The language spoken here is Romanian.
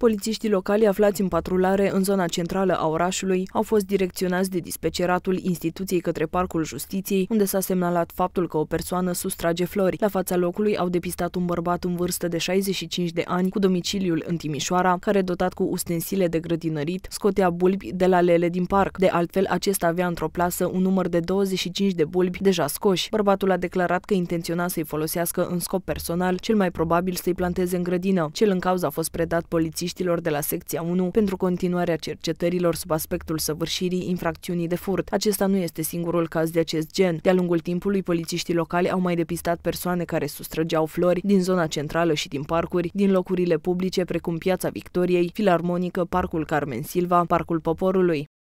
Polițiștii locali aflați în patrulare în zona centrală a orașului au fost direcționați de dispeceratul instituției către Parcul Justiției, unde s-a semnalat faptul că o persoană sustrage flori. La fața locului au depistat un bărbat în vârstă de 65 de ani cu domiciliul în Timișoara, care dotat cu ustensile de grădinărit scotea bulbi de la lele din parc. De altfel, acesta avea într-o plasă un număr de 25 de bulbi deja scoși. Bărbatul a declarat că intenționa să-i folosească în scop personal, cel mai probabil să-i planteze în grădină. Cel în cauză a fost predat polițiștii polițiștilor de la secția 1 pentru continuarea cercetărilor sub aspectul săvârșirii infracțiunii de furt. Acesta nu este singurul caz de acest gen. De-a lungul timpului, polițiștii locali au mai depistat persoane care sustrăgeau flori din zona centrală și din parcuri, din locurile publice precum Piața Victoriei, Filarmonică, Parcul Carmen Silva, Parcul Poporului.